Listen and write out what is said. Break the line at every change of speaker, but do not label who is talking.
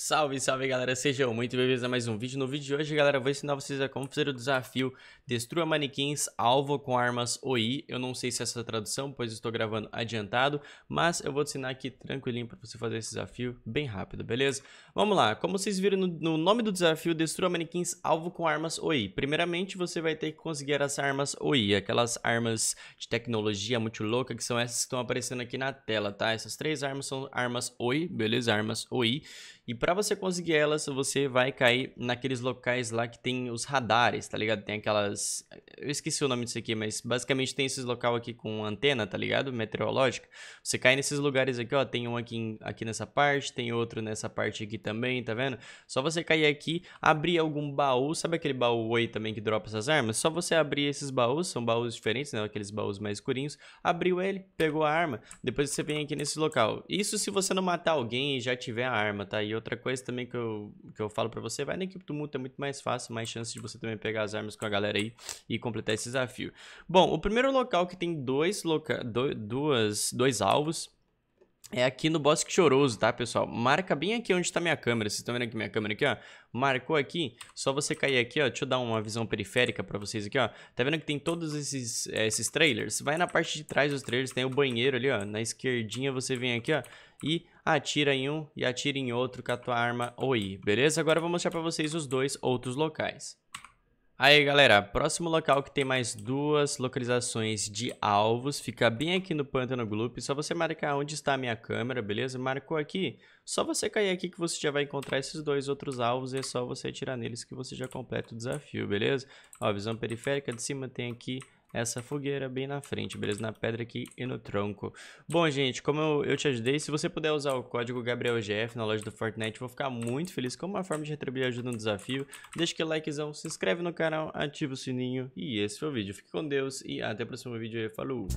Salve, salve galera, sejam muito bem-vindos a mais um vídeo. No vídeo de hoje, galera, eu vou ensinar vocês a como fazer o desafio Destrua Manequins Alvo com Armas OI. Eu não sei se é essa tradução, pois estou gravando adiantado, mas eu vou ensinar aqui tranquilinho para você fazer esse desafio bem rápido, beleza? Vamos lá, como vocês viram no, no nome do desafio, Destrua Manequins Alvo com Armas OI. Primeiramente, você vai ter que conseguir as armas OI, aquelas armas de tecnologia muito louca, que são essas que estão aparecendo aqui na tela, tá? Essas três armas são armas OI, beleza? Armas OI. E pra para você conseguir elas, você vai cair naqueles locais lá que tem os radares, tá ligado? Tem aquelas... Eu esqueci o nome disso aqui, mas basicamente tem esses local aqui com antena, tá ligado? Meteorológica. Você cai nesses lugares aqui, ó. Tem um aqui, aqui nessa parte, tem outro nessa parte aqui também, tá vendo? Só você cair aqui, abrir algum baú. Sabe aquele baú aí também que dropa essas armas? Só você abrir esses baús, são baús diferentes, né? Aqueles baús mais escurinhos. Abriu ele, pegou a arma. Depois você vem aqui nesse local. Isso se você não matar alguém e já tiver a arma, tá? E outra coisa também que eu, que eu falo para você, vai na equipe do Muta, é muito mais fácil, mais chance de você também pegar as armas com a galera aí e completar esse desafio. Bom, o primeiro local que tem dois, loca, do, duas, dois alvos é aqui no Bosque Choroso, tá, pessoal? Marca bem aqui onde está minha câmera. Vocês estão vendo aqui minha câmera aqui, ó? Marcou aqui, só você cair aqui, ó. Deixa eu dar uma visão periférica para vocês aqui, ó. Tá vendo que tem todos esses, é, esses trailers? Vai na parte de trás dos trailers, tem o banheiro ali, ó. Na esquerdinha você vem aqui, ó. E atira em um e atira em outro com a tua arma OI, beleza? Agora eu vou mostrar para vocês os dois outros locais. Aí galera, próximo local que tem mais duas localizações de alvos, fica bem aqui no Pântano Gloop, só você marcar onde está a minha câmera, beleza? Marcou aqui, só você cair aqui que você já vai encontrar esses dois outros alvos e é só você atirar neles que você já completa o desafio, beleza? Ó, visão periférica de cima tem aqui essa fogueira bem na frente, beleza? Na pedra aqui e no tronco. Bom, gente, como eu, eu te ajudei, se você puder usar o código GabrielGF na loja do Fortnite, vou ficar muito feliz como uma forma de retribuir a ajuda no desafio. Deixa aquele likezão, se inscreve no canal, ativa o sininho e esse foi o vídeo. Fique com Deus e até o próximo vídeo. Falou!